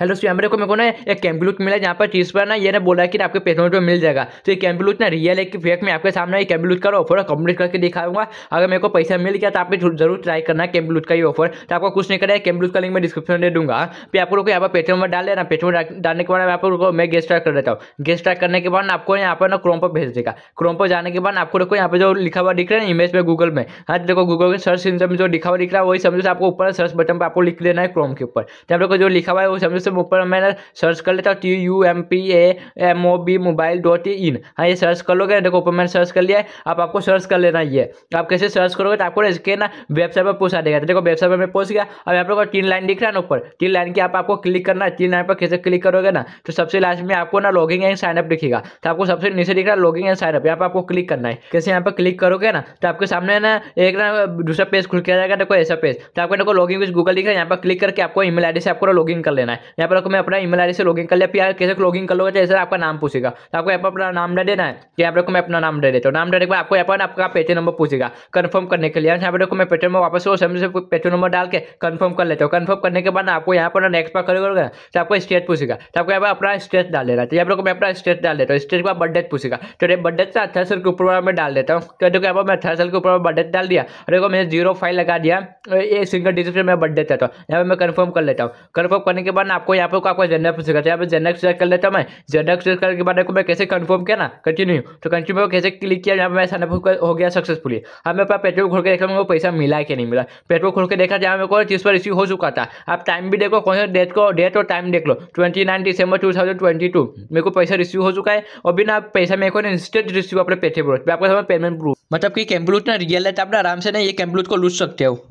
hello सी मेरे को मेरे को ना एक कैम्पलुक मिला जहाँ पर चीज़ पर ना ये ना बोला कि आपके पेमेंट पर तो मिल जाएगा तो ये कैम्पलुक ना रियल है कि फेक में आपके सामने ये कैम्पलुक का ऑफर कंप्लीट करके दिखाऊंगा अगर मेरे को पैसा मिल गया तो आप जरूर ट्राई करना कैम्पलुक का ही ऑफर तो आपको कुछ नहीं करना है का लिंक मैं डिस्क्रिप्शन दे दूँगा फिर आप लोग यहाँ पर पेट्रोल में डाल देना पेट्रोल डालने के बाद आप लोग मैं गेस्ट ट्राइक कर देता हूँ गेस्ट ट्राइक करने के बाद आपको यहाँ पर ना क्रोम पर भेज देगा क्रोम पर जाने के बाद आपको देखो यहाँ पर जो लिखा हुआ दिख रहा है इमेज में गूगल में हाँ देखो गूगल के सर्च इंजन में जो लिखा हुआ दिख रहा है वही समझो आपको ऊपर सर्च बटन पर आपको लिख लेना है क्रोम के ऊपर तो आप लोग को जो लिखा हुआ है वो समझो से ऊपर मैंने सर्च कर लेता हूँ T U M P A M O B mobile dot in हाँ ये सर्च कर लोगे देखो ऊपर मैंने सर्च कर लिया है आप आपको सर्च कर लेना ये आप कैसे सर्च करोगे तो आपको इसके ना वेबसाइट पर पूछा देगा देखो वेबसाइट पर मैं पहुँच गया अब यहाँ पर तीन लाइन दिख रहा है ना ऊपर तीन लाइन की आप आपको क्लिक करना है तीन लाइन पर कैसे क्लिक करोगे ना तो सबसे लास्ट में आपको ना लॉगिंग एंड साइनअप दिखेगा तो आपको सबसे नीचे दिख रहा है लॉगिंग एंड साइनअप यहाँ पर आपको क्लिक करना है कैसे यहाँ पर क्लिक करोगे ना तो आपके सामने ना एक ना दूसरा पेज खुल किया जाएगा देखो ऐसा पेज तो आपको देखो लॉगिंग विज गूगल दिख रहा है यहाँ पर क्लिक करके आपको ईमेल आईडी से आपको लॉगिंग कर लेना है यहाँ पर आपको मैं अपना ईमेल आई से लॉगिन कर लिया फिर कैसे लॉगिन कर लो जैसे आपका नाम पूछेगा तो आपको यहाँ पर अपना नाम डर देना है कि यहाँ पर मैं अपना नाम डर देता हूँ नाम डरने के बाद आपको यहाँ पर आपका पेटीएम नंबर पूछेगा कन्फर्म करने के लिए यहाँ पर देखो मैं पेटी नंबर वापस हो समय से पेटीएम नंबर डाल के कन्फर्म कर लेता हूँ कन्फर्म करने के बाद आपको यहाँ पर नेक्स्ट पर करोगे तो आपको स्टेट पूछेगा तो आपको यहाँ पर अपना स्टेट डाल देना है तो यहाँ पर मैं अपना स्टेट डाल देता हूँ स्टेट के बाद बर्थडे पूछेगा तो ये बर्थडे से अठारह साल के ऊपर मैं डाल देता हूँ तो देखो यहाँ पर मैं अठारह साल के ऊपर बर्थडे डाल दिया और देखो मैंने जीरो फाइल लगा दिया ये सिंगल डिजिट में बर्थडे देता हूँ यहाँ पर मैं कन्फर्म कर लेता हूँ कन्फर्म करने के बाद आपको यहाँ पर आपको जेनरल पूछेगा तो यहाँ पर जेनरल सिलेक्ट कर लेता मैं जेनरल सिलेक्ट करने के बाद मैं कैसे कन्फर्म किया ना कंटिन्यू तो कंटिन्यू कैसे क्लिक किया यहाँ पर मैं साइनअप हो गया सक्सेसफुली अब मेरे पेट्रोल खोल के देखा मेरे को पैसा मिला है कि नहीं मिला पेट्रोल खोल के देखा जहाँ मेरे को चीज़ पर रिसीव हो चुका था आप टाइम भी देखो कौन सा डेट को डेट और टाइम देख लो twenty nine December two thousand twenty two मेरे को पैसा रिसीव हो चुका है और बिना पैसा मेरे को इंस्टेंट रिसीव अपने पेटे पर आपको पेमेंट प्रूफ मतलब कि कैम्प्लूट ना रियल है तो आप आराम से ना ये कैम्प्लूट को लूट सकते हो